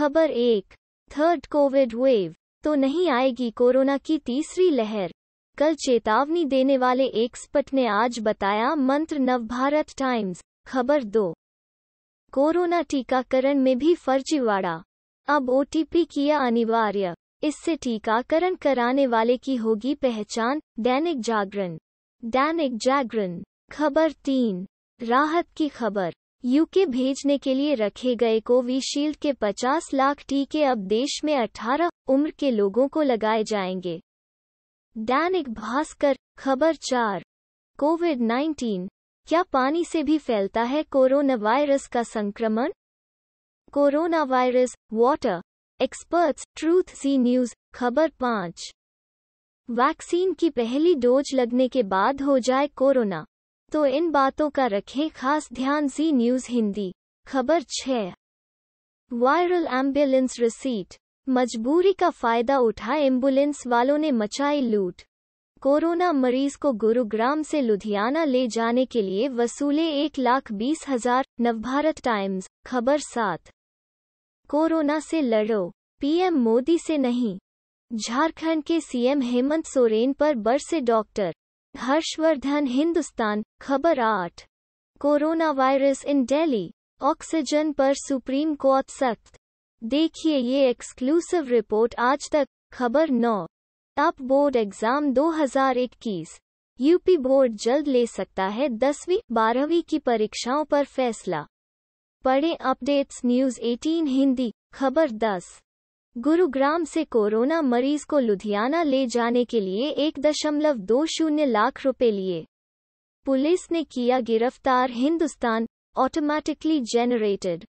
खबर एक third Covid wave तो नहीं आएगी कोरोना की तीसरी लहर कल चेतावनी देने वाले एक्सपर्ट ने आज बताया मंत्र नवभारत टाइम्स खबर दो कोरोना टीकाकरण में भी फर्जीवाड़ा अब ओटीपी किया अनिवार्य इससे टीकाकरण कराने वाले की होगी पहचान दैनिक जागरण दैनिक जागरण खबर तीन राहत की खबर यूके भेजने के लिए रखे गए कोविशील्ड के 50 लाख टीके अब देश में 18 उम्र के लोगों को लगाए जाएंगे दैनिक भास्कर खबर चार कोविड 19 क्या पानी से भी फैलता है कोरोना वायरस का संक्रमण corona virus water experts truth सी न्यूज खबर पाँच वैक्सीन की पहली डोज लगने के बाद हो जाए कोरोना तो इन बातों का रखें खास ध्यान जी न्यूज हिंदी खबर छह वायरल एम्बुलेंस रिसीट मजबूरी का फायदा उठाए एम्बुलेंस वालों ने मचाई लूट कोरोना मरीज को गुरुग्राम से लुधियाना ले जाने के लिए वसूले एक लाख बीस हजार नवभारत टाइम्स खबर सात कोरोना से लड़ो पीएम मोदी से नहीं झारखंड के सीएम हेमंत सोरेन पर बरसे डॉक्टर हर्षवर्धन हिंदुस्तान खबर आठ corona virus in Delhi oxygen पर सुप्रीम कोर्ट सख्त देखिए ये एक्सक्लूसिव रिपोर्ट आज तक खबर नौ UP board exam 2021 UP board जल्द ले सकता है दसवीं बारहवीं की परीक्षाओं पर फैसला पढ़ें अपडेट्स न्यूज 18 हिंदी खबर 10 गुरुग्राम से कोरोना मरीज को लुधियाना ले जाने के लिए एक दशमलव दो शून्य लाख रुपए लिए पुलिस ने किया गिरफ्तार हिंदुस्तान ऑटोमेटिकली जेनरेटेड